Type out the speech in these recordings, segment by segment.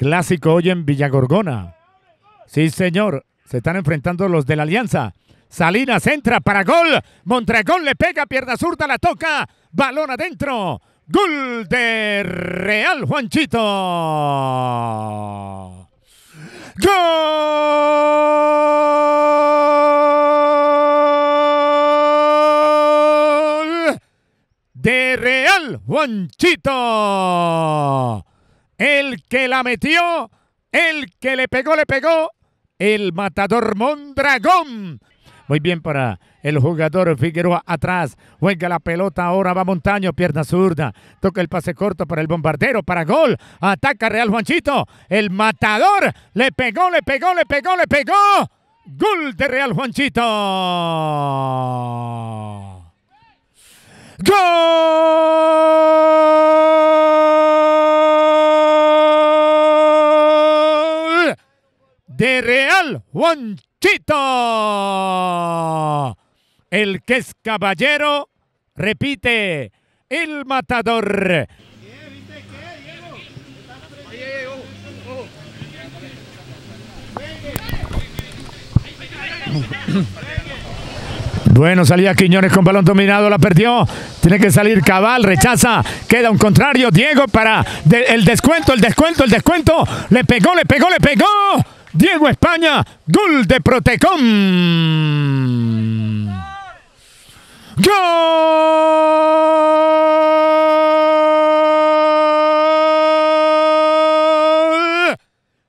Clásico hoy en Villagorgona. Sí, señor. Se están enfrentando los de la Alianza. Salinas entra para gol. Montragón le pega, pierna zurda, la toca. Balón adentro. Gol de Real Juanchito. Gol de Real Juanchito. El que la metió, el que le pegó, le pegó. El matador Mondragón. Muy bien para el jugador Figueroa atrás. Juega la pelota ahora, va Montaño, pierna zurda. Toca el pase corto para el bombardero, para gol. Ataca Real Juanchito. El matador le pegó, le pegó, le pegó, le pegó. Gol de Real Juanchito. Gol. de Real Juanchito. El que es caballero, repite, el matador. Bueno, salía Quiñones con balón dominado, la perdió. Tiene que salir Cabal, rechaza. Queda un contrario, Diego para el descuento, el descuento, el descuento. Le pegó, le pegó, le pegó. Diego España, gol de Protecom. Gol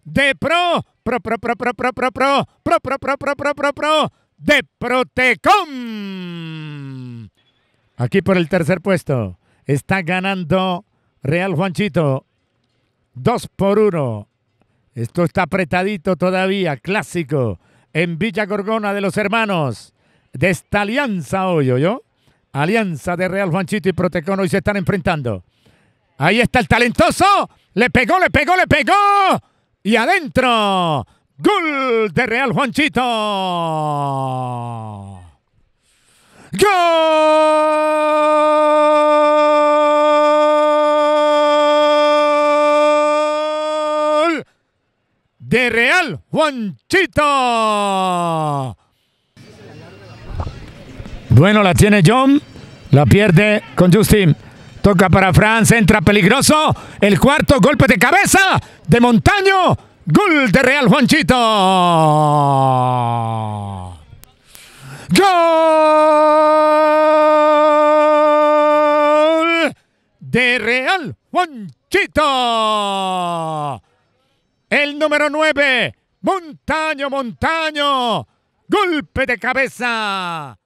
de Pro, Pro, Pro, Pro, Pro, Pro, Pro, Pro, Pro, Pro, Pro, Pro, Pro, Pro, Pro, de Protecom. Aquí por el tercer puesto está ganando Real Juanchito. Dos por uno. Esto está apretadito todavía, clásico, en Villa Gorgona de los hermanos, de esta alianza hoy, yo Alianza de Real Juanchito y Protecón hoy se están enfrentando. Ahí está el talentoso, le pegó, le pegó, le pegó, y adentro, gol de Real Juanchito. ¡Gol! de Real Juanchito. Bueno, la tiene John. La pierde con Justin. Toca para Franz. Entra peligroso. El cuarto golpe de cabeza de Montaño. Gol de Real Juanchito. Gol de Real Juanchito el número 9, Montaño, Montaño, golpe de cabeza.